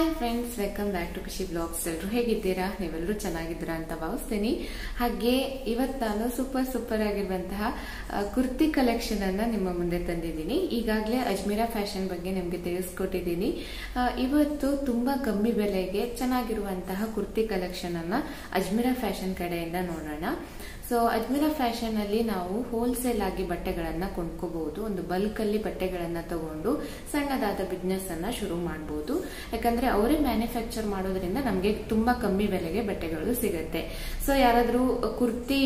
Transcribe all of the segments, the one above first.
hi friends welcome back to Khushi blogs ಎಲ್ಲರೂ ಹೇಗಿದ್ದೀರಾ ನೀವೆಲ್ಲರೂ ಚೆನ್ನಾಗಿದ್ದೀರಾ ಅಂತ ಭಾವಿಸ್ತೀನಿ ಹಾಗೆ ಇವತ್ತು ನಾನು ಸೂಪರ್ ಸೂಪರ್ ಆಗಿರುವಂತಹ ಕುರ್ತಿ ಕಲೆಕ್ಷನ್ ಅನ್ನ ನಿಮ್ಮ ಮುಂದೆ ತಂದಿದ್ದೀನಿ ಈಗಾಗಲೇ ಅಜ್ಮೀರಾ ಫ್ಯಾಷನ್ ಬಗ್ಗೆ ನಿಮಗೆ ತಿಳಿಸ್ಕೊಟ್ಟಿದ್ದೀನಿ ಇವತ್ತು ತುಂಬಾ ಕಮ್ಮಿ ಬೆಲೆಗೆ ಚೆನ್ನಾಗಿರುವಂತಹ ಕುರ್ತಿ ಕಲೆಕ್ಷನ್ ಅನ್ನ ಅಜ್ಮೀರಾ ಫ್ಯಾಷನ್ ಕಡೆಯಿಂದ ನೋಡೋಣ ಸೊ ಅಜ್ಮಿರ ಫ್ಯಾಷನ್ ಅಲ್ಲಿ ನಾವು ಹೋಲ್ಸೇಲ್ ಆಗಿ ಬಟ್ಟೆಗಳನ್ನ ಕೊಂಡ್ಕೋಬಹುದು ಒಂದು ಬಲ್ಕ್ ಅಲ್ಲಿ ಬಟ್ಟೆಗಳನ್ನ ತಗೊಂಡು ಸಣ್ಣದಾದ ಬಿಸ್ನೆಸ್ ಅನ್ನ ಶುರು ಮಾಡಬಹುದು ಯಾಕಂದ್ರೆ ಅವರೇ ಮ್ಯಾನುಫ್ಯಾಕ್ಚರ್ ಮಾಡೋದ್ರಿಂದ ನಮಗೆ ತುಂಬಾ ಕಮ್ಮಿ ಬೆಲೆಗೆ ಬಟ್ಟೆಗಳು ಸಿಗುತ್ತೆ ಸೊ ಯಾರಾದ್ರೂ ಕುರ್ತಿ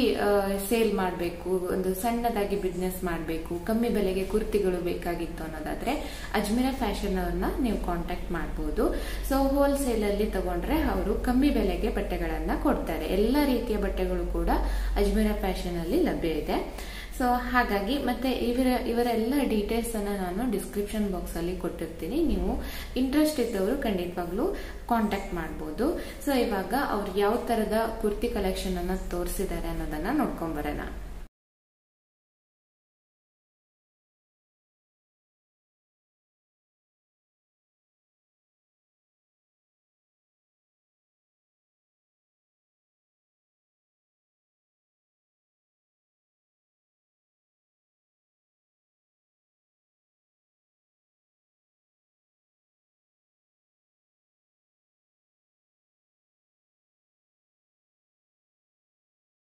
ಸೇಲ್ ಮಾಡಬೇಕು ಒಂದು ಸಣ್ಣದಾಗಿ ಬಿಸ್ನೆಸ್ ಮಾಡಬೇಕು ಕಮ್ಮಿ ಬೆಲೆಗೆ ಕುರ್ತಿಗಳು ಬೇಕಾಗಿತ್ತು ಅನ್ನೋದಾದ್ರೆ ಅಜ್ಮಿರ ಫ್ಯಾಷನ್ ಅವ್ರನ್ನ ನೀವು ಕಾಂಟ್ಯಾಕ್ಟ್ ಮಾಡಬಹುದು ಸೊ ಹೋಲ್ಸೇಲ್ ಅಲ್ಲಿ ತಗೊಂಡ್ರೆ ಅವರು ಕಮ್ಮಿ ಬೆಲೆಗೆ ಬಟ್ಟೆಗಳನ್ನ ಕೊಡ್ತಾರೆ ಎಲ್ಲಾ ರೀತಿಯ ಬಟ್ಟೆಗಳು ಕೂಡ ಅಜ್ಮೀರ ಫ್ಯಾಷನ್ ಅಲ್ಲಿ ಲಭ್ಯ ಇದೆ ಸೊ ಹಾಗಾಗಿ ಮತ್ತೆ ಇವರ ಇವರೆಲ್ಲ ಡೀಟೇಲ್ಸ್ ಅನ್ನ ನಾನು ಡಿಸ್ಕ್ರಿಪ್ಷನ್ ಬಾಕ್ಸ್ ಅಲ್ಲಿ ಕೊಟ್ಟಿರ್ತೀನಿ ನೀವು ಇಂಟ್ರೆಸ್ಟ್ ಇದ್ದವರು ಖಂಡಿತವಾಗ್ಲೂ ಕಾಂಟ್ಯಾಕ್ಟ್ ಮಾಡಬಹುದು ಸೊ ಇವಾಗ ಅವ್ರು ಯಾವ ತರದ ಕುರ್ತಿ ಕಲೆಕ್ಷನ್ ಅನ್ನ ತೋರಿಸಿದ್ದಾರೆ ಅನ್ನೋದನ್ನ ನೋಡ್ಕೊಂಡ್ ಬರೋಣ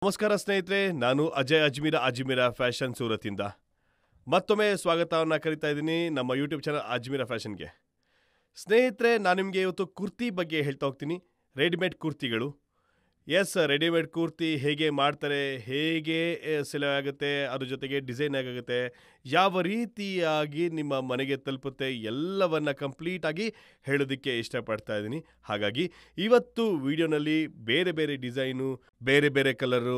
ನಮಸ್ಕಾರ ಸ್ನೇಹಿತರೆ ನಾನು ಅಜಯ್ ಅಜ್ಮೀರ ಅಜ್ಮೀರ ಫ್ಯಾಷನ್ ಸೂರತ್ತಿಂದ ಮತ್ತೊಮ್ಮೆ ಸ್ವಾಗತವನ್ನು ಕರಿತಾ ಇದ್ದೀನಿ ನಮ್ಮ ಯೂಟ್ಯೂಬ್ ಚಾನಲ್ ಅಜ್ಮೀರ ಫ್ಯಾಷನ್ಗೆ ಸ್ನೇಹಿತರೆ ನಾನು ನಿಮಗೆ ಇವತ್ತು ಕುರ್ತಿ ಬಗ್ಗೆ ಹೇಳ್ತಾ ಹೋಗ್ತೀನಿ ರೆಡಿಮೇಡ್ ಕುರ್ತಿಗಳು ಎಸ್ ರೆಡಿಮೇಡ್ ಕುರ್ತಿ ಹೇಗೆ ಮಾಡ್ತಾರೆ ಹೇಗೆ ಸೆಲೆ ಆಗುತ್ತೆ ಅದ್ರ ಜೊತೆಗೆ ಡಿಸೈನ್ ಆಗುತ್ತೆ ಯಾವ ರೀತಿಯಾಗಿ ನಿಮ್ಮ ಮನೆಗೆ ತಲುಪುತ್ತೆ ಎಲ್ಲವನ್ನು ಕಂಪ್ಲೀಟಾಗಿ ಹೇಳೋದಕ್ಕೆ ಇಷ್ಟಪಡ್ತಾ ಇದ್ದೀನಿ ಹಾಗಾಗಿ ಇವತ್ತು ವಿಡಿಯೋನಲ್ಲಿ ಬೇರೆ ಬೇರೆ ಡಿಸೈನು ಬೇರೆ ಬೇರೆ ಕಲರು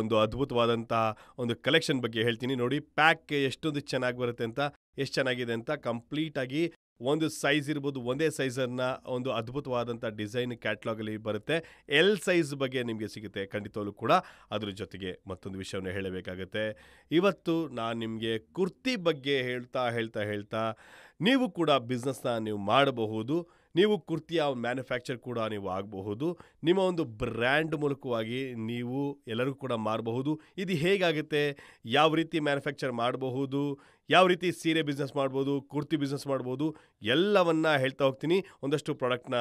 ಒಂದು ಅದ್ಭುತವಾದಂತಹ ಒಂದು ಕಲೆಕ್ಷನ್ ಬಗ್ಗೆ ಹೇಳ್ತೀನಿ ನೋಡಿ ಪ್ಯಾಕ್ ಎಷ್ಟೊಂದು ಚೆನ್ನಾಗಿ ಬರುತ್ತೆ ಅಂತ ಎಷ್ಟು ಚೆನ್ನಾಗಿದೆ ಅಂತ ಕಂಪ್ಲೀಟಾಗಿ ಒಂದು ಸೈಜ್ ಇರ್ಬೋದು ಒಂದೇ ಸೈಜನ್ನು ಒಂದು ಅದ್ಭುತವಾದಂಥ ಡಿಸೈನ್ ಕ್ಯಾಟ್ಲಾಗಲ್ಲಿ ಬರುತ್ತೆ ಎಲ್ ಸೈಜ್ ಬಗ್ಗೆ ನಿಮಗೆ ಸಿಗುತ್ತೆ ಖಂಡಿತವಲ್ಲೂ ಕೂಡ ಅದರ ಜೊತೆಗೆ ಮತ್ತೊಂದು ವಿಷಯವನ್ನು ಹೇಳಬೇಕಾಗುತ್ತೆ ಇವತ್ತು ನಾನು ನಿಮಗೆ ಕುರ್ತಿ ಬಗ್ಗೆ ಹೇಳ್ತಾ ಹೇಳ್ತಾ ಹೇಳ್ತಾ ನೀವು ಕೂಡ ಬಿಸ್ನೆಸ್ನ ನೀವು ಮಾಡಬಹುದು ನೀವು ಕುರ್ತಿಯ ಮ್ಯಾನುಫ್ಯಾಕ್ಚರ್ ಕೂಡ ನೀವು ಆಗಬಹುದು ನಿಮ್ಮ ಒಂದು ಬ್ರ್ಯಾಂಡ್ ಮೂಲಕವಾಗಿ ನೀವು ಎಲ್ಲರಿಗೂ ಕೂಡ ಮಾರಬಹುದು ಇದು ಹೇಗಾಗುತ್ತೆ ಯಾವ ರೀತಿ ಮ್ಯಾನುಫ್ಯಾಕ್ಚರ್ ಮಾಡಬಹುದು ಯಾವ ರೀತಿ ಸೀರೆ ಬಿಸ್ನೆಸ್ ಮಾಡ್ಬೋದು ಕುರ್ತಿ ಬಿಸ್ನೆಸ್ ಮಾಡ್ಬೋದು ಎಲ್ಲವನ್ನು ಹೇಳ್ತಾ ಹೋಗ್ತೀನಿ ಒಂದಷ್ಟು ಪ್ರಾಡಕ್ಟ್ನ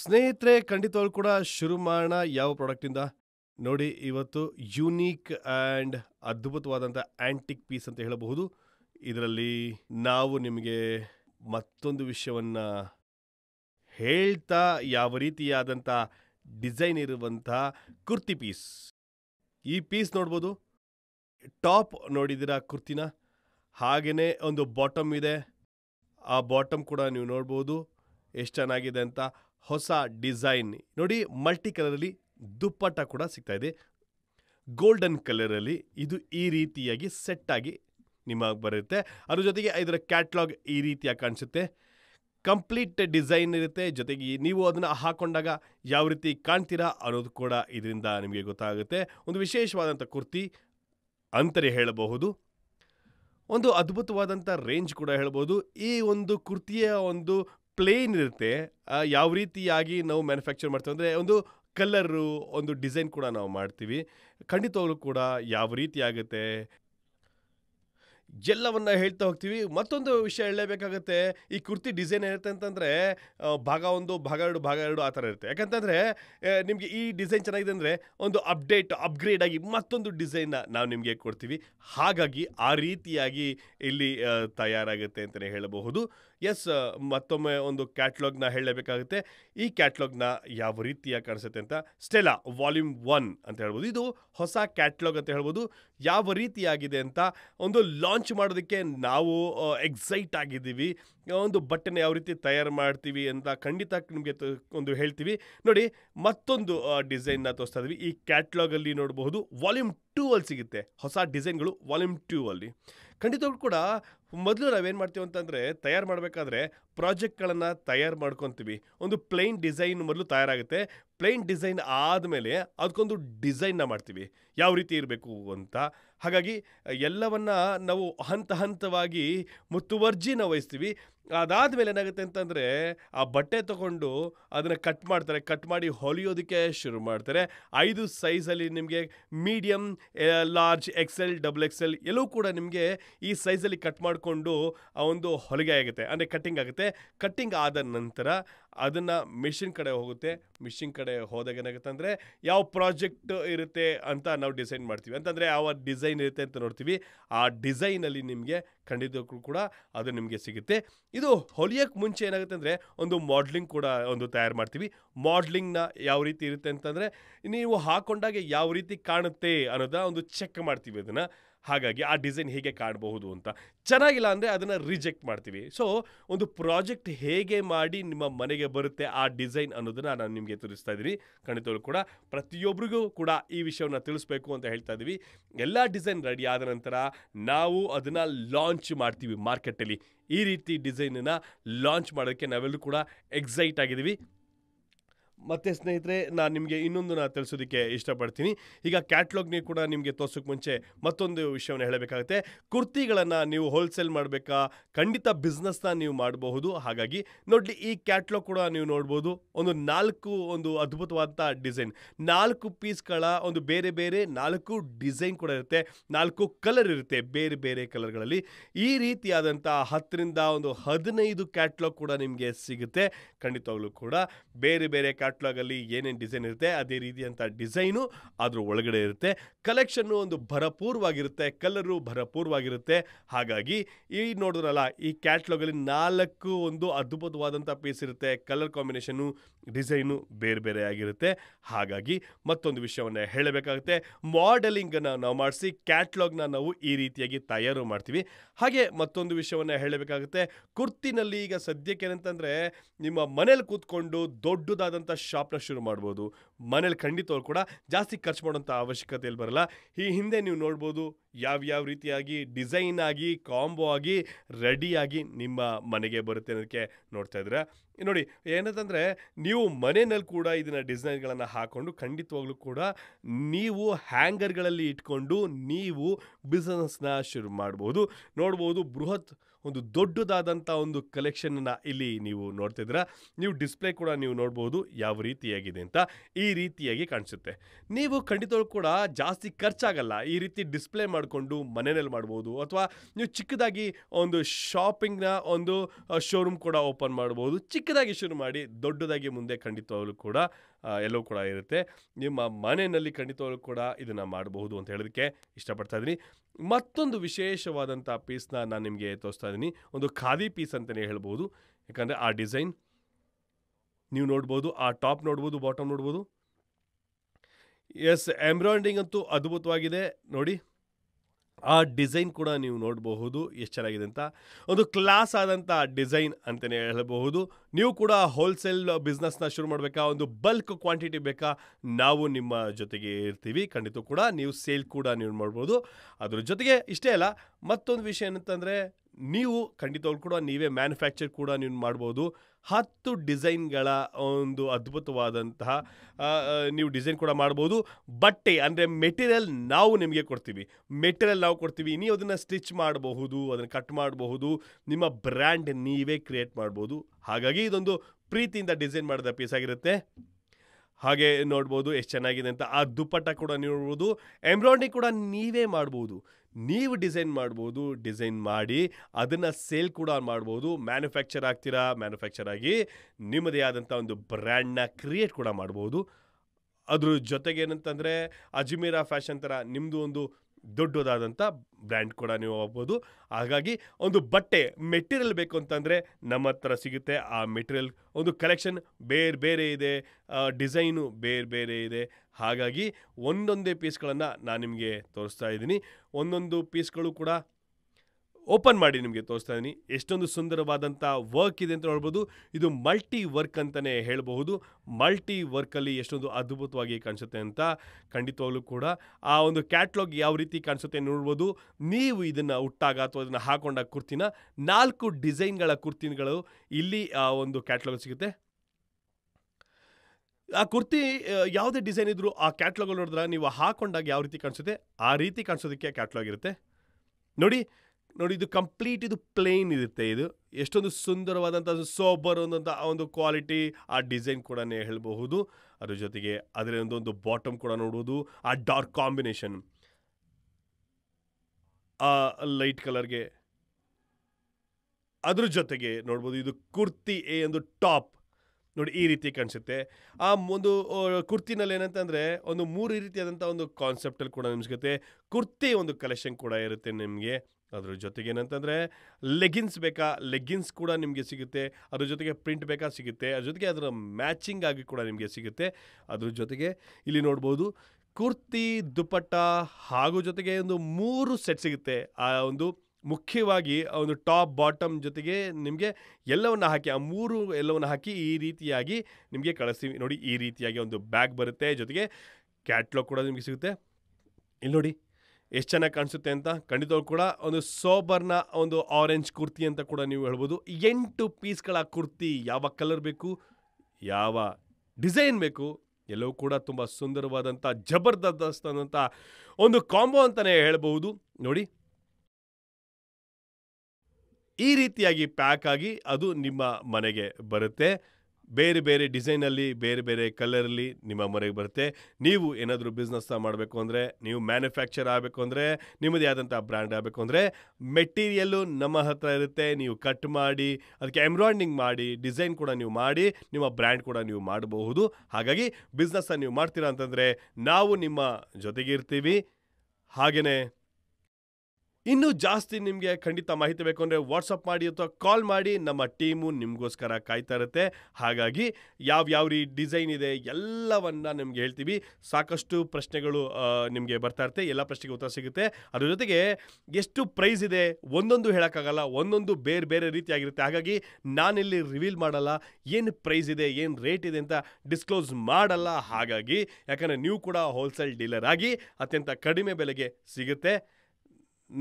ಸ್ನೇಹಿತರೆ ಖಂಡಿತವಾಗ್ಲೂ ಕೂಡ ಶುರು ಮಾಡೋಣ ಯಾವ ಪ್ರಾಡಕ್ಟಿಂದ ನೋಡಿ ಇವತ್ತು ಯುನೀಕ್ ಆ್ಯಂಡ್ ಅದ್ಭುತವಾದಂಥ ಆ್ಯಂಟಿಕ್ ಪೀಸ್ ಅಂತ ಹೇಳಬಹುದು ಇದರಲ್ಲಿ ನಾವು ನಿಮಗೆ ಮತ್ತೊಂದು ವಿಷಯವನ್ನು ಹೇಳ್ತಾ ಯಾವ ರೀತಿಯಾದಂಥ ಡಿಸೈನ್ ಇರುವಂಥ ಕುರ್ತಿ ಪೀಸ್ ಈ ಪೀಸ್ ನೋಡ್ಬೋದು ಟಾಪ್ ನೋಡಿದ್ದೀರಾ ಕುರ್ತಿನ ಹಾಗೆಯೇ ಒಂದು ಬಾಟಮ್ ಇದೆ ಆ ಬಾಟಮ್ ಕೂಡ ನೀವು ನೋಡ್ಬೋದು ಎಷ್ಟು ಚೆನ್ನಾಗಿದೆ ಅಂತ ಹೊಸ ಡಿಸೈನ್ ನೋಡಿ ಮಲ್ಟಿ ಕಲರಲ್ಲಿ ದುಪ್ಪಟ್ಟ ಕೂಡ ಸಿಗ್ತಾ ಇದೆ ಗೋಲ್ಡನ್ ಕಲರಲ್ಲಿ ಇದು ಈ ರೀತಿಯಾಗಿ ಸೆಟ್ಟಾಗಿ ನಿಮಗೆ ಬರುತ್ತೆ ಅದ್ರ ಜೊತೆಗೆ ಇದರ ಕ್ಯಾಟ್ಲಾಗ್ ಈ ರೀತಿಯಾಗಿ ಕಾಣಿಸುತ್ತೆ ಕಂಪ್ಲೀಟ್ ಡಿಸೈನ್ ಇರುತ್ತೆ ಜೊತೆಗೆ ನೀವು ಅದನ್ನು ಹಾಕೊಂಡಾಗ ಯಾವ ರೀತಿ ಕಾಣ್ತೀರಾ ಅನ್ನೋದು ಕೂಡ ಇದರಿಂದ ನಿಮಗೆ ಗೊತ್ತಾಗುತ್ತೆ ಒಂದು ವಿಶೇಷವಾದಂಥ ಕುರ್ತಿ ಅಂತರಿ ಹೇಳಬಹುದು ಒಂದು ಅದ್ಭುತವಾದಂಥ ರೇಂಜ್ ಕೂಡ ಹೇಳ್ಬೋದು ಈ ಒಂದು ಕುರ್ತಿಯ ಒಂದು ಪ್ಲೇನ್ ಇರುತ್ತೆ ಯಾವ ರೀತಿಯಾಗಿ ನಾವು ಮ್ಯಾನುಫ್ಯಾಕ್ಚರ್ ಮಾಡ್ತೀವಿ ಅಂದರೆ ಒಂದು ಕಲ್ಲರು ಒಂದು ಡಿಸೈನ್ ಕೂಡ ನಾವು ಮಾಡ್ತೀವಿ ಖಂಡಿತವಾಗ್ಲೂ ಕೂಡ ಯಾವ ರೀತಿ ಆಗುತ್ತೆ ಎಲ್ಲವನ್ನ ಹೇಳ್ತಾ ಹೋಗ್ತೀವಿ ಮತ್ತೊಂದು ವಿಷಯ ಹೇಳಲೇಬೇಕಾಗತ್ತೆ ಈ ಕುರ್ತಿ ಡಿಸೈನ್ ಏನಿರುತ್ತೆ ಅಂತಂದರೆ ಭಾಗ ಒಂದು ಭಾಗ ಎರಡು ಭಾಗ ಎರಡು ಆ ಥರ ಇರುತ್ತೆ ಯಾಕಂತಂದರೆ ನಿಮಗೆ ಈ ಡಿಸೈನ್ ಚೆನ್ನಾಗಿದೆ ಅಂದರೆ ಒಂದು ಅಪ್ಡೇಟ್ ಅಪ್ಗ್ರೇಡ್ ಆಗಿ ಮತ್ತೊಂದು ಡಿಸೈನ್ನ ನಾವು ನಿಮಗೆ ಕೊಡ್ತೀವಿ ಹಾಗಾಗಿ ಆ ರೀತಿಯಾಗಿ ಇಲ್ಲಿ ತಯಾರಾಗುತ್ತೆ ಅಂತಲೇ ಹೇಳಬಹುದು ಎಸ್ ಮತ್ತೊಮ್ಮೆ ಒಂದು ಕ್ಯಾಟ್ಲಾಗ್ನ ಹೇಳಲೇಬೇಕಾಗುತ್ತೆ ಈ ಕ್ಯಾಟ್ಲಾಗ್ನ ಯಾವ ರೀತಿಯಾಗಿ ಕಾಣಿಸುತ್ತೆ ಅಂತ ಸ್ಟೆಲಾ ವಾಲ್ಯೂಮ್ ಒನ್ ಅಂತ ಹೇಳ್ಬೋದು ಇದು ಹೊಸ ಕ್ಯಾಟ್ಲಾಗ್ ಅಂತ ಹೇಳ್ಬೋದು ಯಾವ ರೀತಿಯಾಗಿದೆ ಅಂತ ಒಂದು ಲಾಂಚ್ ಮಾಡೋದಕ್ಕೆ ನಾವು ಎಕ್ಸೈಟ್ ಆಗಿದ್ದೀವಿ ಒಂದು ಬಟ್ಟೆನ ಯಾವ ರೀತಿ ತಯಾರು ಮಾಡ್ತೀವಿ ಅಂತ ಖಂಡಿತ ನಿಮಗೆ ಒಂದು ಹೇಳ್ತೀವಿ ನೋಡಿ ಮತ್ತೊಂದು ಡಿಸೈನ್ನ ತೋರಿಸ್ತಾ ಇದ್ವಿ ಈ ಕ್ಯಾಟ್ಲಾಗಲ್ಲಿ ನೋಡಬಹುದು ವಾಲ್ಯೂಮ್ ಟೂ ಅಲ್ಲಿ ಸಿಗುತ್ತೆ ಹೊಸ ಡಿಸೈನ್ಗಳು ವಾಲ್ಯೂಮ್ ಟೂ ಅಲ್ಲಿ ಖಂಡಿತವಾಗ್ಲೂ ಕೂಡ ಮೊದಲು ನಾವೇನು ಮಾಡ್ತೀವಿ ಅಂತಂದರೆ ತಯಾರು ಮಾಡಬೇಕಾದ್ರೆ ಪ್ರಾಜೆಕ್ಟ್ಗಳನ್ನು ತಯಾರು ಮಾಡ್ಕೊತೀವಿ ಒಂದು ಪ್ಲೈನ್ ಡಿಸೈನ್ ಮೊದಲು ತಯಾರಾಗುತ್ತೆ ಪ್ಲೈನ್ ಡಿಸೈನ್ ಆದಮೇಲೆ ಅದಕ್ಕೊಂದು ಡಿಸೈನ್ನ ಮಾಡ್ತೀವಿ ಯಾವ ರೀತಿ ಇರಬೇಕು ಅಂತ ಹಾಗಾಗಿ ಎಲ್ಲವನ್ನು ನಾವು ಹಂತ ಹಂತವಾಗಿ ಮುತುವರ್ಜಿ ನಾವು ವಹಿಸ್ತೀವಿ ಅದಾದ ಮೇಲೆ ಏನಾಗುತ್ತೆ ಅಂತಂದರೆ ಆ ಬಟ್ಟೆ ತೊಗೊಂಡು ಅದನ್ನು ಕಟ್ ಮಾಡ್ತಾರೆ ಕಟ್ ಮಾಡಿ ಹೊಲಿಯೋದಕ್ಕೆ ಶುರು ಮಾಡ್ತಾರೆ ಐದು ಸೈಜಲ್ಲಿ ನಿಮಗೆ medium large XL double XL ಎಲ್ಲವೂ ಕೂಡ ನಿಮಗೆ ಈ ಸೈಜಲ್ಲಿ ಕಟ್ ಮಾಡಿಕೊಂಡು ಆ ಒಂದು ಹೊಲಿಗೆ ಆಗುತ್ತೆ ಅಂದರೆ ಕಟ್ಟಿಂಗ್ ಆಗುತ್ತೆ ಕಟ್ಟಿಂಗ್ ಆದ ನಂತರ ಅದನ್ನು ಮಿಷಿನ್ ಕಡೆ ಹೋಗುತ್ತೆ ಮಿಷಿನ್ ಕಡೆ ಹೋದಾಗ ಏನಾಗುತ್ತೆ ಅಂದರೆ ಯಾವ ಪ್ರಾಜೆಕ್ಟ್ ಇರುತ್ತೆ ಅಂತ ನಾವು ಡಿಸೈನ್ ಮಾಡ್ತೀವಿ ಅಂತಂದರೆ ಯಾವ ಡಿಸೈನ್ ಇರುತ್ತೆ ಅಂತ ನೋಡ್ತೀವಿ ಆ ಡಿಸೈನಲ್ಲಿ ನಿಮಗೆ ಖಂಡಿತಕ್ಕೂ ಕೂಡ ಅದು ನಿಮಗೆ ಸಿಗುತ್ತೆ ಇದು ಹೊಲಿಯೋಕ್ಕೆ ಮುಂಚೆ ಏನಾಗುತ್ತೆ ಅಂದರೆ ಒಂದು ಮಾಡ್ಲಿಂಗ್ ಕೂಡ ಒಂದು ತಯಾರು ಮಾಡ್ತೀವಿ ಮಾಡ್ಲಿಂಗ್ನ ಯಾವ ರೀತಿ ಇರುತ್ತೆ ಅಂತಂದರೆ ನೀವು ಹಾಕೊಂಡಾಗ ಯಾವ ರೀತಿ ಕಾಣುತ್ತೆ ಅನ್ನೋದನ್ನ ಒಂದು ಚೆಕ್ ಮಾಡ್ತೀವಿ ಅದನ್ನು ಹಾಗಾಗಿ ಆ ಡಿಸೈನ್ ಹೇಗೆ ಕಾಣಬಹುದು ಅಂತ ಚೆನ್ನಾಗಿಲ್ಲ ಅಂದರೆ ಅದನ್ನು ರಿಜೆಕ್ಟ್ ಮಾಡ್ತೀವಿ ಸೊ ಒಂದು ಪ್ರಾಜೆಕ್ಟ್ ಹೇಗೆ ಮಾಡಿ ನಿಮ್ಮ ಮನೆಗೆ ಬರುತ್ತೆ ಆ ಡಿಸೈನ್ ಅನ್ನೋದನ್ನು ನಾನು ನಿಮಗೆ ತಿಳಿಸ್ತಾ ಇದ್ದೀನಿ ಖಂಡಿತವಾಗ್ಲೂ ಕೂಡ ಪ್ರತಿಯೊಬ್ಬರಿಗೂ ಕೂಡ ಈ ವಿಷಯವನ್ನು ತಿಳಿಸ್ಬೇಕು ಅಂತ ಹೇಳ್ತಾ ಇದ್ದೀವಿ ಎಲ್ಲ ಡಿಸೈನ್ ರೆಡಿ ಆದ ನಂತರ ನಾವು ಅದನ್ನು ಲಾಂಚ್ ಮಾಡ್ತೀವಿ ಮಾರ್ಕೆಟಲ್ಲಿ ಈ ರೀತಿ ಡಿಸೈನನ್ನು ಲಾಂಚ್ ಮಾಡೋಕ್ಕೆ ನಾವೆಲ್ಲರೂ ಕೂಡ ಎಕ್ಸೈಟ್ ಆಗಿದ್ದೀವಿ ಮತ್ತೆ ಸ್ನೇಹಿತರೆ ನಾನು ನಿಮಗೆ ಇನ್ನೊಂದು ನಾನು ತಿಳಿಸೋದಕ್ಕೆ ಇಷ್ಟಪಡ್ತೀನಿ ಈಗ ಕ್ಯಾಟ್ಲಾಗ್ನಿ ಕೂಡ ನಿಮಗೆ ತೋರ್ಸೋಕೆ ಮುಂಚೆ ಮತ್ತೊಂದು ವಿಷಯವನ್ನು ಹೇಳಬೇಕಾಗುತ್ತೆ ಕುರ್ತಿಗಳನ್ನು ನೀವು ಹೋಲ್ಸೇಲ್ ಮಾಡಬೇಕಾ ಖಂಡಿತ ಬಿಸ್ನೆಸ್ನ ನೀವು ಮಾಡಬಹುದು ಹಾಗಾಗಿ ನೋಡಲಿ ಈ ಕ್ಯಾಟ್ಲಾಗ್ ಕೂಡ ನೀವು ನೋಡ್ಬೋದು ಒಂದು ನಾಲ್ಕು ಒಂದು ಅದ್ಭುತವಾದಂಥ ಡಿಸೈನ್ ನಾಲ್ಕು ಪೀಸ್ಗಳ ಒಂದು ಬೇರೆ ಬೇರೆ ನಾಲ್ಕು ಡಿಸೈನ್ ಕೂಡ ಇರುತ್ತೆ ನಾಲ್ಕು ಕಲರ್ ಇರುತ್ತೆ ಬೇರೆ ಬೇರೆ ಕಲರ್ಗಳಲ್ಲಿ ಈ ರೀತಿಯಾದಂಥ ಹತ್ತರಿಂದ ಒಂದು ಹದಿನೈದು ಕ್ಯಾಟ್ಲಾಗ್ ಕೂಡ ನಿಮಗೆ ಸಿಗುತ್ತೆ ಖಂಡಿತವಾಗ್ಲೂ ಕೂಡ ಬೇರೆ ಬೇರೆ ಕ್ಯಾಟ್ ಕ್ಯಾಟ್ಲಾಗಲ್ಲಿ ಏನೇನು ಡಿಸೈನ್ ಇರುತ್ತೆ ಅದೇ ರೀತಿಯಂಥ ಡಿಸೈನು ಅದ್ರ ಒಳಗಡೆ ಇರುತ್ತೆ ಕಲೆಕ್ಷನ್ನು ಒಂದು ಭರಪೂರ್ವಾಗಿರುತ್ತೆ ಕಲರು ಭರಪೂರ್ವಾಗಿರುತ್ತೆ ಹಾಗಾಗಿ ಈ ನೋಡಿದ್ರಲ್ಲ ಈ ಕ್ಯಾಟ್ಲಾಗಲ್ಲಿ ನಾಲ್ಕು ಒಂದು ಅದ್ಭುತವಾದಂಥ ಪೀಸ್ ಇರುತ್ತೆ ಕಲರ್ ಕಾಂಬಿನೇಷನ್ನು ಡಿಸೈನು ಬೇರೆ ಬೇರೆ ಆಗಿರುತ್ತೆ ಹಾಗಾಗಿ ಮತ್ತೊಂದು ವಿಷಯವನ್ನು ಹೇಳಬೇಕಾಗುತ್ತೆ ಮಾಡೆಲಿಂಗನ್ನು ನಾವು ಮಾಡಿಸಿ ಕ್ಯಾಟ್ಲಾಗ್ನ ನಾವು ಈ ರೀತಿಯಾಗಿ ತಯಾರು ಮಾಡ್ತೀವಿ ಹಾಗೆ ಮತ್ತೊಂದು ವಿಷಯವನ್ನು ಹೇಳಬೇಕಾಗುತ್ತೆ ಕುರ್ತಿನಲ್ಲಿ ಈಗ ಸದ್ಯಕ್ಕೆ ಏನಂತಂದರೆ ನಿಮ್ಮ ಮನೇಲಿ ಕೂತ್ಕೊಂಡು ದೊಡ್ಡದಾದಂಥ ಶಾಪ್ನ ಶುರು ಮಾಡ್ಬೋದು ಮನೇಲಿ ಖಂಡಿತವ್ರು ಕೂಡ ಜಾಸ್ತಿ ಖರ್ಚು ಮಾಡುವಂಥ ಅವಶ್ಯಕತೆ ಇಲ್ಲಿ ಬರಲ್ಲ ಈ ಹಿಂದೆ ನೀವು ನೋಡ್ಬೋದು ಯಾವ್ಯಾವ ರೀತಿಯಾಗಿ ಡಿಸೈನ್ ಆಗಿ ಕಾಂಬೋ ಆಗಿ ರೆಡಿಯಾಗಿ ನಿಮ್ಮ ಮನೆಗೆ ಬರುತ್ತೆ ಅನ್ನೋದಕ್ಕೆ ನೋಡ್ತಾ ಇದ್ರೆ ನೋಡಿ ಏನಂತಂದರೆ ನೀವು ಮನೆಯಲ್ಲಿ ಕೂಡ ಇದನ್ನು ಡಿಸೈನ್ಗಳನ್ನು ಹಾಕ್ಕೊಂಡು ಖಂಡಿತವಾಗ್ಲೂ ಕೂಡ ನೀವು ಹ್ಯಾಂಗರ್ಗಳಲ್ಲಿ ಇಟ್ಕೊಂಡು ನೀವು ಬಿಸ್ನೆಸ್ನ ಶುರು ಮಾಡ್ಬೋದು ನೋಡ್ಬೋದು ಬೃಹತ್ ಒಂದು ದೊಡ್ಡದಾದಂಥ ಒಂದು ಕಲೆಕ್ಷನ್ನ ಇಲ್ಲಿ ನೀವು ನೋಡ್ತಿದ್ರ ನೀವು ಡಿಸ್ಪ್ಲೇ ಕೂಡ ನೀವು ನೋಡ್ಬೋದು ಯಾವ ರೀತಿಯಾಗಿದೆ ಅಂತ ಈ ರೀತಿಯಾಗಿ ಕಾಣಿಸುತ್ತೆ ನೀವು ಖಂಡಿತ ಕೂಡ ಜಾಸ್ತಿ ಖರ್ಚಾಗಲ್ಲ ಈ ರೀತಿ ಡಿಸ್ಪ್ಲೇ ಮಾಡಿಕೊಂಡು ಮನೆಯಲ್ಲಿ ಮಾಡ್ಬೋದು ಅಥವಾ ನೀವು ಚಿಕ್ಕದಾಗಿ ಒಂದು ಶಾಪಿಂಗ್ನ ಒಂದು ಶೋರೂಮ್ ಕೂಡ ಓಪನ್ ಮಾಡ್ಬೋದು ಚಿಕ್ಕದಾಗಿ ಶುರು ಮಾಡಿ ದೊಡ್ಡದಾಗಿ ಮುಂದೆ ಖಂಡಿತವಾಗಲೂ ಕೂಡ ಎಲ್ಲವೂ ಕೂಡ ಇರುತ್ತೆ ನಿಮ್ಮ ಮನೆಯಲ್ಲಿ ಖಂಡಿತವಾಗ್ಲೂ ಕೂಡ ಇದನ್ನು ಮಾಡಬಹುದು ಅಂತ ಹೇಳೋದಕ್ಕೆ ಇಷ್ಟಪಡ್ತಾ ಇದ್ದೀನಿ ಮತ್ತೊಂದು ವಿಶೇಷವಾದಂಥ ಪೀಸ್ನ ನಾನು ನಿಮಗೆ ತೋರಿಸ್ತಾ ಇದ್ದೀನಿ ಒಂದು ಖಾದಿ ಪೀಸ್ ಅಂತಲೇ ಹೇಳ್ಬೋದು ಯಾಕಂದರೆ ಆ ಡಿಸೈನ್ ನೀವು ನೋಡ್ಬೋದು ಆ ಟಾಪ್ ನೋಡ್ಬೋದು ಬಾಟಮ್ ನೋಡ್ಬೋದು ಎಸ್ ಎಂಬ್ರಾಯ್ಡಿಂಗ್ ಅಂತೂ ಅದ್ಭುತವಾಗಿದೆ ನೋಡಿ ಆ ಡಿಸೈನ್ ಕೂಡ ನೀವು ನೋಡಬಹುದು ಎಷ್ಟು ಚೆನ್ನಾಗಿದೆ ಅಂತ ಒಂದು ಕ್ಲಾಸ್ ಆದಂಥ ಡಿಸೈನ್ ಅಂತಲೇ ಹೇಳಬಹುದು ನೀವು ಕೂಡ ಹೋಲ್ಸೇಲ್ ಬಿಸ್ನೆಸ್ನ ಶುರು ಮಾಡಬೇಕಾ ಒಂದು ಬಲ್ಕ್ ಕ್ವಾಂಟಿಟಿ ಬೇಕಾ ನಾವು ನಿಮ್ಮ ಜೊತೆಗೆ ಇರ್ತೀವಿ ಖಂಡಿತ ಕೂಡ ನೀವು ಸೇಲ್ ಕೂಡ ನೀವು ಮಾಡ್ಬೋದು ಅದ್ರ ಜೊತೆಗೆ ಇಷ್ಟೇ ಅಲ್ಲ ಮತ್ತೊಂದು ವಿಷಯ ಏನಂತಂದರೆ ನೀವು ಖಂಡಿತವಾಗ್ಲು ಕೂಡ ನೀವೇ ಮ್ಯಾನುಫ್ಯಾಕ್ಚರ್ ಕೂಡ ನೀವು ಮಾಡ್ಬೋದು ಹತ್ತು ಡಿಸೈನ್ಗಳ ಒಂದು ಅದ್ಭುತವಾದಂತಹ ನೀವು ಡಿಸೈನ್ ಕೂಡ ಮಾಡ್ಬೋದು ಬಟ್ಟೆ ಅಂದರೆ ಮೆಟೀರಿಯಲ್ ನಾವು ನಿಮಗೆ ಕೊಡ್ತೀವಿ ಮೆಟೀರಿಯಲ್ ನಾವು ಕೊಡ್ತೀವಿ ನೀವು ಅದನ್ನು ಸ್ಟಿಚ್ ಮಾಡಬಹುದು ಅದನ್ನು ಕಟ್ ಮಾಡಬಹುದು ನಿಮ್ಮ ಬ್ರ್ಯಾಂಡ್ ನೀವೇ ಕ್ರಿಯೇಟ್ ಮಾಡ್ಬೋದು ಹಾಗಾಗಿ ಇದೊಂದು ಪ್ರೀತಿಯಿಂದ ಡಿಸೈನ್ ಮಾಡಿದ ಪೀಸ್ ಆಗಿರುತ್ತೆ ಹಾಗೆ ನೋಡ್ಬೋದು ಎಷ್ಟು ಚೆನ್ನಾಗಿದೆ ಅಂತ ಆ ದುಪ್ಪಟ್ಟ ಕೂಡ ನೀವು ನೋಡ್ಬೋದು ಎಂಬ್ರಾಯ್ಡ್ರಿ ಕೂಡ ನೀವೇ ಮಾಡ್ಬೋದು ನೀವು ಡಿಸೈನ್ ಮಾಡ್ಬೋದು ಡಿಸೈನ್ ಮಾಡಿ ಅದನ್ನು ಸೇಲ್ ಕೂಡ ಮಾಡ್ಬೋದು ಮ್ಯಾನುಫ್ಯಾಕ್ಚರ್ ಆಗ್ತೀರಾ ಮ್ಯಾನುಫ್ಯಾಕ್ಚರ್ ಆಗಿ ನಿಮ್ಮದೇ ಆದಂಥ ಒಂದು ಬ್ರ್ಯಾಂಡ್ನ ಕ್ರಿಯೇಟ್ ಕೂಡ ಮಾಡ್ಬೋದು ಅದ್ರ ಏನಂತಂದರೆ ಅಜ್ಮೀರಾ ಫ್ಯಾಷನ್ ಥರ ನಿಮ್ಮದು ಒಂದು ದೊಡ್ಡದಾದಂಥ ಬ್ರ್ಯಾಂಡ್ ಕೂಡ ನೀವು ಹೋಗ್ಬೋದು ಹಾಗಾಗಿ ಒಂದು ಬಟ್ಟೆ ಮೆಟೀರಿಯಲ್ ಬೇಕು ಅಂತಂದರೆ ನಮ್ಮ ಹತ್ರ ಸಿಗುತ್ತೆ ಆ ಮೆಟೀರಿಯಲ್ ಒಂದು ಕಲೆಕ್ಷನ್ ಬೇರೆ ಬೇರೆ ಇದೆ ಡಿಸೈನು ಬೇರೆ ಬೇರೆ ಇದೆ ಹಾಗಾಗಿ ಒಂದೊಂದೇ ಪೀಸ್ಗಳನ್ನು ನಾನು ನಿಮಗೆ ತೋರಿಸ್ತಾ ಇದ್ದೀನಿ ಒಂದೊಂದು ಪೀಸ್ಗಳು ಕೂಡ ಓಪನ್ ಮಾಡಿ ನಿಮಗೆ ತೋರಿಸ್ತಾ ಇದ್ದೀನಿ ಎಷ್ಟೊಂದು ಸುಂದರವಾದಂಥ ವರ್ಕ್ ಇದೆ ಅಂತ ನೋಡ್ಬೋದು ಇದು ಮಲ್ಟಿ ವರ್ಕ್ ಅಂತಲೇ ಹೇಳಬಹುದು ಮಲ್ಟಿ ವರ್ಕಲ್ಲಿ ಎಷ್ಟೊಂದು ಅದ್ಭುತವಾಗಿ ಕಾಣಿಸುತ್ತೆ ಅಂತ ಖಂಡಿತವಾಗ್ಲೂ ಕೂಡ ಆ ಒಂದು ಕ್ಯಾಟ್ಲಾಗ್ ಯಾವ ರೀತಿ ಕಾಣಿಸುತ್ತೆ ನೋಡ್ಬೋದು ನೀವು ಇದನ್ನು ಹುಟ್ಟಾಗ ಅಥವಾ ಇದನ್ನು ಹಾಕೊಂಡ ಕುರ್ತಿನ ನಾಲ್ಕು ಡಿಸೈನ್ಗಳ ಕುರ್ತಿನ್ಗಳು ಇಲ್ಲಿ ಆ ಒಂದು ಕ್ಯಾಟ್ಲಾಗ್ ಸಿಗುತ್ತೆ ಆ ಕುರ್ತಿ ಯಾವುದೇ ಡಿಸೈನ್ ಇದ್ರು ಆ ಕ್ಯಾಟ್ಲಾಗ್ ನೋಡಿದ್ರೆ ನೀವು ಹಾಕೊಂಡಾಗ ಯಾವ ರೀತಿ ಕಾಣಿಸುತ್ತೆ ಆ ರೀತಿ ಕಾಣಿಸೋದಕ್ಕೆ ಕ್ಯಾಟ್ಲಾಗ್ ಇರುತ್ತೆ ನೋಡಿ ನೋಡಿ ಇದು ಕಂಪ್ಲೀಟ್ ಇದು ಪ್ಲೇನ್ ಇರುತ್ತೆ ಇದು ಎಷ್ಟೊಂದು ಸುಂದರವಾದಂಥ ಸೋಬರ್ ಒಂದಂಥ ಒಂದು ಕ್ವಾಲಿಟಿ ಆ ಡಿಸೈನ್ ಕೂಡ ಹೇಳಬಹುದು ಅದ್ರ ಜೊತೆಗೆ ಅದರ ಒಂದೊಂದು ಬಾಟಮ್ ಕೂಡ ನೋಡುವುದು ಆ ಡಾರ್ಕ್ ಕಾಂಬಿನೇಷನ್ ಆ ಲೈಟ್ ಕಲರ್ಗೆ ಅದ್ರ ಜೊತೆಗೆ ನೋಡ್ಬೋದು ಇದು ಕುರ್ತಿ ಏ ಒಂದು ಟಾಪ್ ನೋಡಿ ಈ ರೀತಿ ಕಾಣಿಸುತ್ತೆ ಆ ಒಂದು ಕುರ್ತಿನಲ್ಲಿ ಏನಂತಂದರೆ ಒಂದು ಮೂರು ರೀತಿಯಾದಂಥ ಒಂದು ಕಾನ್ಸೆಪ್ಟಲ್ಲಿ ಕೂಡ ನಿಮ್ಗೆ ಕುರ್ತಿ ಒಂದು ಕಲೆಕ್ಷನ್ ಕೂಡ ಇರುತ್ತೆ ನಿಮಗೆ ಅದ್ರ ಜೊತೆಗೆ ಏನಂತಂದರೆ ಲೆಗಿನ್ಸ್ ಬೇಕಾ ಲೆಗ್ಗಿನ್ಸ್ ಕೂಡ ನಿಮಗೆ ಸಿಗುತ್ತೆ ಅದ್ರ ಜೊತೆಗೆ ಪ್ರಿಂಟ್ ಬೇಕಾ ಸಿಗುತ್ತೆ ಅದ್ರ ಜೊತೆಗೆ ಅದರ ಮ್ಯಾಚಿಂಗ್ ಆಗಿ ಕೂಡ ನಿಮಗೆ ಸಿಗುತ್ತೆ ಅದ್ರ ಜೊತೆಗೆ ಇಲ್ಲಿ ನೋಡ್ಬೋದು ಕುರ್ತಿ ದುಪ್ಪಟ್ಟ ಹಾಗೂ ಜೊತೆಗೆ ಒಂದು ಮೂರು ಸೆಟ್ ಸಿಗುತ್ತೆ ಆ ಒಂದು ಮುಖ್ಯವಾಗಿ ಒಂದು ಟಾಪ್ ಬಾಟಮ್ ಜೊತೆಗೆ ನಿಮಗೆ ಎಲ್ಲವನ್ನು ಹಾಕಿ ಆ ಮೂರು ಎಲ್ಲವನ್ನು ಹಾಕಿ ಈ ರೀತಿಯಾಗಿ ನಿಮಗೆ ಕಳಿಸ್ತೀವಿ ನೋಡಿ ಈ ರೀತಿಯಾಗಿ ಒಂದು ಬ್ಯಾಗ್ ಬರುತ್ತೆ ಜೊತೆಗೆ ಕ್ಯಾಟ್ಲಾಗ್ ಕೂಡ ನಿಮಗೆ ಸಿಗುತ್ತೆ ಇಲ್ಲಿ ನೋಡಿ ಎಷ್ಟು ಚೆನ್ನಾಗಿ ಕಾಣಿಸುತ್ತೆ ಅಂತ ಖಂಡಿತವ್ರು ಕೂಡ ಒಂದು ಸೋಬರ್ನ ಒಂದು ಆರೆಂಜ್ ಕುರ್ತಿ ಅಂತ ಕೂಡ ನೀವು ಹೇಳ್ಬೋದು ಎಂಟು ಪೀಸ್ಗಳ ಕುರ್ತಿ ಯಾವ ಕಲರ್ ಬೇಕು ಯಾವ ಡಿಸೈನ್ ಬೇಕು ಎಲ್ಲವೂ ಕೂಡ ತುಂಬ ಸುಂದರವಾದಂಥ ಜಬರ್ದಸ್ತ್ ಒಂದು ಕಾಂಬೋ ಅಂತಲೇ ಹೇಳಬಹುದು ನೋಡಿ ಈ ರೀತಿಯಾಗಿ ಪ್ಯಾಕ್ ಆಗಿ ಅದು ನಿಮ್ಮ ಮನೆಗೆ ಬರುತ್ತೆ ಬೇರೆ ಬೇರೆ ಡಿಸೈನಲ್ಲಿ ಬೇರೆ ಬೇರೆ ಕಲರಲ್ಲಿ ನಿಮ್ಮ ಮನೆಗೆ ಬರುತ್ತೆ ನೀವು ಏನಾದರೂ ಬಿಸ್ನೆಸ್ ಮಾಡಬೇಕು ಅಂದರೆ ನೀವು ಮ್ಯಾನುಫ್ಯಾಕ್ಚರ್ ಆಗಬೇಕು ಅಂದರೆ ನಿಮ್ಮದೇ ಆದಂಥ ಬ್ರ್ಯಾಂಡ್ ಆಗಬೇಕು ಅಂದರೆ ಮೆಟೀರಿಯಲ್ಲು ನಮ್ಮ ಹತ್ರ ಇರುತ್ತೆ ನೀವು ಕಟ್ ಮಾಡಿ ಅದಕ್ಕೆ ಎಂಬ್ರಾಯ್ಡಿಂಗ್ ಮಾಡಿ ಡಿಸೈನ್ ಕೂಡ ನೀವು ಮಾಡಿ ನಿಮ್ಮ ಬ್ರ್ಯಾಂಡ್ ಕೂಡ ನೀವು ಮಾಡಬಹುದು ಹಾಗಾಗಿ ಬಿಸ್ನೆಸ್ಸನ್ನು ನೀವು ಮಾಡ್ತೀರಾ ಅಂತಂದರೆ ನಾವು ನಿಮ್ಮ ಜೊತೆಗಿರ್ತೀವಿ ಹಾಗೆಯೇ ಇನ್ನೂ ಜಾಸ್ತಿ ನಿಮಗೆ ಖಂಡಿತ ಮಾಹಿತಿ ಬೇಕು ಅಂದರೆ ವಾಟ್ಸಪ್ ಮಾಡಿ ಅಥವಾ ಕಾಲ್ ಮಾಡಿ ನಮ್ಮ ಟೀಮು ನಿಮಗೋಸ್ಕರ ಕಾಯ್ತಾ ಇರುತ್ತೆ ಹಾಗಾಗಿ ಯಾವ್ಯಾವ ರೀ ಡಿಸೈನ್ ಇದೆ ಎಲ್ಲವನ್ನು ನಿಮಗೆ ಹೇಳ್ತೀವಿ ಸಾಕಷ್ಟು ಪ್ರಶ್ನೆಗಳು ನಿಮಗೆ ಬರ್ತಾ ಇರುತ್ತೆ ಎಲ್ಲ ಪ್ರಶ್ನೆಗೆ ಉತ್ತರ ಸಿಗುತ್ತೆ ಅದ್ರ ಜೊತೆಗೆ ಎಷ್ಟು ಪ್ರೈಸ್ ಇದೆ ಒಂದೊಂದು ಹೇಳೋಕ್ಕಾಗಲ್ಲ ಒಂದೊಂದು ಬೇರೆ ಬೇರೆ ರೀತಿಯಾಗಿರುತ್ತೆ ಹಾಗಾಗಿ ನಾನಿಲ್ಲಿ ರಿವೀಲ್ ಮಾಡಲ್ಲ ಏನು ಪ್ರೈಸ್ ಇದೆ ಏನು ರೇಟ್ ಇದೆ ಅಂತ ಡಿಸ್ಕ್ಲೋಸ್ ಮಾಡಲ್ಲ ಹಾಗಾಗಿ ಯಾಕಂದರೆ ನೀವು ಕೂಡ ಹೋಲ್ಸೇಲ್ ಡೀಲರ್ ಆಗಿ ಅತ್ಯಂತ ಕಡಿಮೆ ಬೆಲೆಗೆ ಸಿಗುತ್ತೆ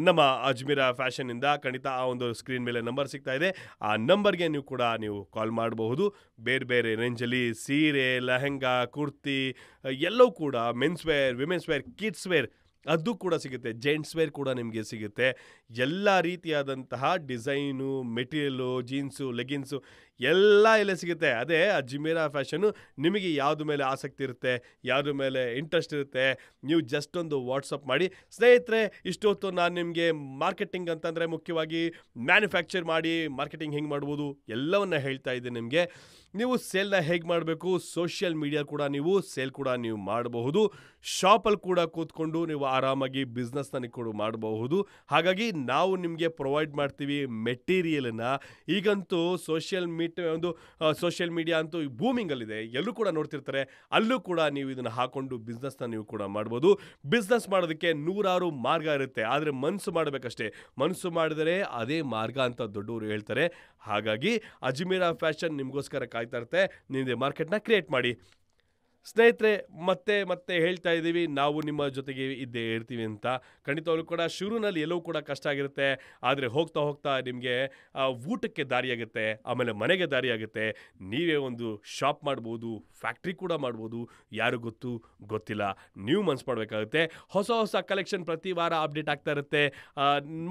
ನಮ್ಮ ಅಜ್ಮೀರ ಫ್ಯಾಷನ್ನಿಂದ ಖಂಡಿತ ಆ ಒಂದು ಸ್ಕ್ರೀನ್ ಮೇಲೆ ನಂಬರ್ ಸಿಗ್ತಾ ಇದೆ ಆ ನಂಬರ್ಗೆ ನೀವು ಕೂಡ ನೀವು ಕಾಲ್ ಮಾಡಬಹುದು ಬೇರೆ ಬೇರೆ ರೇಂಜಲ್ಲಿ ಸೀರೆ ಲೆಹೆಂಗಾ ಕುರ್ತಿ ಎಲ್ಲವೂ ಕೂಡ men's wear women's wear kids wear ಅದು ಕೂಡ ಸಿಗುತ್ತೆ ಜೆಂಟ್ಸ್ ವೇರ್ ಕೂಡ ನಿಮಗೆ ಸಿಗುತ್ತೆ ಎಲ್ಲ ರೀತಿಯಾದಂತಹ ಡಿಸೈನು ಮೆಟೀರಿಯಲು ಜೀನ್ಸು ಲೆಗಿನ್ಸು ಎಲ್ಲ ಇಲ್ಲೇ ಸಿಗುತ್ತೆ ಅದೇ ಆ ಜಿಮೇರಾ ಫ್ಯಾಷನ್ನು ನಿಮಗೆ ಯಾವ್ದು ಮೇಲೆ ಆಸಕ್ತಿ ಇರುತ್ತೆ ಯಾವುದ್ರ ಮೇಲೆ ಇಂಟ್ರೆಸ್ಟ್ ಇರುತ್ತೆ ನೀವು ಜಸ್ಟ್ ಒಂದು ವಾಟ್ಸಪ್ ಮಾಡಿ ಸ್ನೇಹಿತರೆ ಇಷ್ಟೊತ್ತು ನಾನು ನಿಮಗೆ ಮಾರ್ಕೆಟಿಂಗ್ ಅಂತಂದರೆ ಮುಖ್ಯವಾಗಿ ಮ್ಯಾನುಫ್ಯಾಕ್ಚರ್ ಮಾಡಿ ಮಾರ್ಕೆಟಿಂಗ್ ಹೆಂಗೆ ಮಾಡ್ಬೋದು ಎಲ್ಲವನ್ನು ಹೇಳ್ತಾ ಇದ್ದೀನಿ ನಿಮಗೆ ನೀವು ಸೇಲ್ನ ಹೇಗೆ ಮಾಡಬೇಕು ಸೋಷಿಯಲ್ ಮೀಡಿಯಾ ಕೂಡ ನೀವು ಸೇಲ್ ಕೂಡ ನೀವು ಮಾಡಬಹುದು ಶಾಪಲ್ಲಿ ಕೂಡ ಕೂತ್ಕೊಂಡು ನೀವು ಆರಾಮಾಗಿ ಬಿಸ್ನೆಸ್ನ ನೀವು ಕೂಡ ಮಾಡಬಹುದು ಹಾಗಾಗಿ ನಾವು ನಿಮಗೆ ಪ್ರೊವೈಡ್ ಮಾಡ್ತೀವಿ ಮೆಟೀರಿಯಲನ್ನು ಈಗಂತೂ ಸೋಷಿಯಲ್ ಮೀ ಒಂದು ಸೋಷಿಯಲ್ ಮೀಡಿಯಾ ಅಂತೂ ಬೂಮಿಂಗಲ್ಲಿದೆ ಎಲ್ಲರೂ ಕೂಡ ನೋಡ್ತಿರ್ತಾರೆ ಅಲ್ಲೂ ಕೂಡ ನೀವು ಇದನ್ನು ಹಾಕೊಂಡು ಬಿಸ್ನೆಸ್ನ ನೀವು ಕೂಡ ಮಾಡ್ಬೋದು ಬಿಸ್ನೆಸ್ ಮಾಡೋದಕ್ಕೆ ನೂರಾರು ಮಾರ್ಗ ಇರುತ್ತೆ ಆದರೆ ಮನಸ್ಸು ಮಾಡಬೇಕಷ್ಟೇ ಮನಸ್ಸು ಮಾಡಿದರೆ ಅದೇ ಮಾರ್ಗ ಅಂತ ದೊಡ್ಡವರು ಹೇಳ್ತಾರೆ ಹಾಗಾಗಿ ಅಜ್ಮೀರಾ ಫ್ಯಾಷನ್ ನಿಮಗೋಸ್ಕರ ಕಾಯ್ತಾ ಇರುತ್ತೆ ನಿಮ್ಮದೇ ಮಾರ್ಕೆಟ್ನ ಕ್ರಿಯೇಟ್ ಮಾಡಿ ಸ್ನೇಹಿತರೆ ಮತ್ತೆ ಮತ್ತೆ ಹೇಳ್ತಾ ಇದ್ದೀವಿ ನಾವು ನಿಮ್ಮ ಜೊತೆಗೆ ಇದ್ದೇ ಇರ್ತೀವಿ ಅಂತ ಖಂಡಿತವಾಗ್ಲೂ ಕೂಡ ಶುರುನಲ್ಲಿ ಎಲ್ಲವೂ ಕೂಡ ಕಷ್ಟ ಆಗಿರುತ್ತೆ ಆದರೆ ಹೋಗ್ತಾ ಹೋಗ್ತಾ ನಿಮಗೆ ಊಟಕ್ಕೆ ದಾರಿಯಾಗುತ್ತೆ ಆಮೇಲೆ ಮನೆಗೆ ದಾರಿಯಾಗುತ್ತೆ ನೀವೇ ಒಂದು ಶಾಪ್ ಮಾಡ್ಬೋದು ಫ್ಯಾಕ್ಟ್ರಿ ಕೂಡ ಮಾಡ್ಬೋದು ಯಾರು ಗೊತ್ತು ಗೊತ್ತಿಲ್ಲ ನೀವು ಮನ್ಸು ಮಾಡಬೇಕಾಗುತ್ತೆ ಹೊಸ ಹೊಸ ಕಲೆಕ್ಷನ್ ಪ್ರತಿ ವಾರ ಅಪ್ಡೇಟ್ ಆಗ್ತಾ ಇರುತ್ತೆ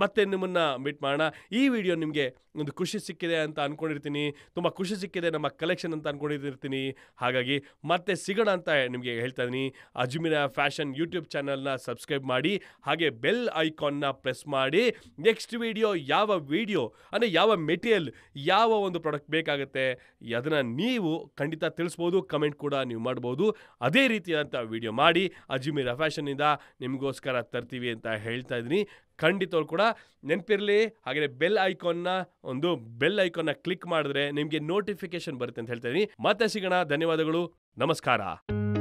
ಮತ್ತೆ ನಿಮ್ಮನ್ನು ಮೀಟ್ ಮಾಡೋಣ ಈ ವಿಡಿಯೋ ನಿಮಗೆ ಒಂದು ಖುಷಿ ಸಿಕ್ಕಿದೆ ಅಂತ ಅಂದ್ಕೊಂಡಿರ್ತೀನಿ ತುಂಬ ಖುಷಿ ಸಿಕ್ಕಿದೆ ನಮ್ಮ ಕಲೆಕ್ಷನ್ ಅಂತ ಅಂದ್ಕೊಂಡಿರ್ತೀನಿ ಹಾಗಾಗಿ ಮತ್ತೆ ಸಿಗ ಅಂತ ನಿಮಗೆ ಹೇಳ್ತಾ ಇದ್ದೀನಿ ಅಜ್ಮೀರ ಫ್ಯಾಷನ್ ಯೂಟ್ಯೂಬ್ ಚಾನಲ್ನ ಸಬ್ಸ್ಕ್ರೈಬ್ ಮಾಡಿ ಹಾಗೆ ಬೆಲ್ ಐಕಾನ್ನ ಪ್ರೆಸ್ ಮಾಡಿ ನೆಕ್ಸ್ಟ್ ವಿಡಿಯೋ ಯಾವ ವಿಡಿಯೋ ಅಂದರೆ ಯಾವ ಮೆಟೀರಿಯಲ್ ಯಾವ ಒಂದು ಪ್ರಾಡಕ್ಟ್ ಬೇಕಾಗುತ್ತೆ ಅದನ್ನು ನೀವು ಖಂಡಿತ ತಿಳಿಸ್ಬೋದು ಕಮೆಂಟ್ ಕೂಡ ನೀವು ಮಾಡ್ಬೋದು ಅದೇ ರೀತಿಯಾದಂಥ ವಿಡಿಯೋ ಮಾಡಿ ಅಜ್ಮಿರ ಫ್ಯಾಷನ್ನಿಂದ ನಿಮಗೋಸ್ಕರ ತರ್ತೀವಿ ಅಂತ ಹೇಳ್ತಾ ಇದ್ದೀನಿ ಖಂಡಿತವ್ರು ಕೂಡ ನೆನಪಿರಲಿ ಹಾಗೆ ಬೆಲ್ ಐಕಾನ್ನ ಒಂದು ಬೆಲ್ ನ ಕ್ಲಿಕ್ ಮಾಡಿದ್ರೆ ನಿಮಗೆ ನೋಟಿಫಿಕೇಶನ್ ಬರುತ್ತೆ ಅಂತ ಹೇಳ್ತಾ ಮತ್ತೆ ಸಿಗೋಣ ಧನ್ಯವಾದಗಳು ನಮಸ್ಕಾರ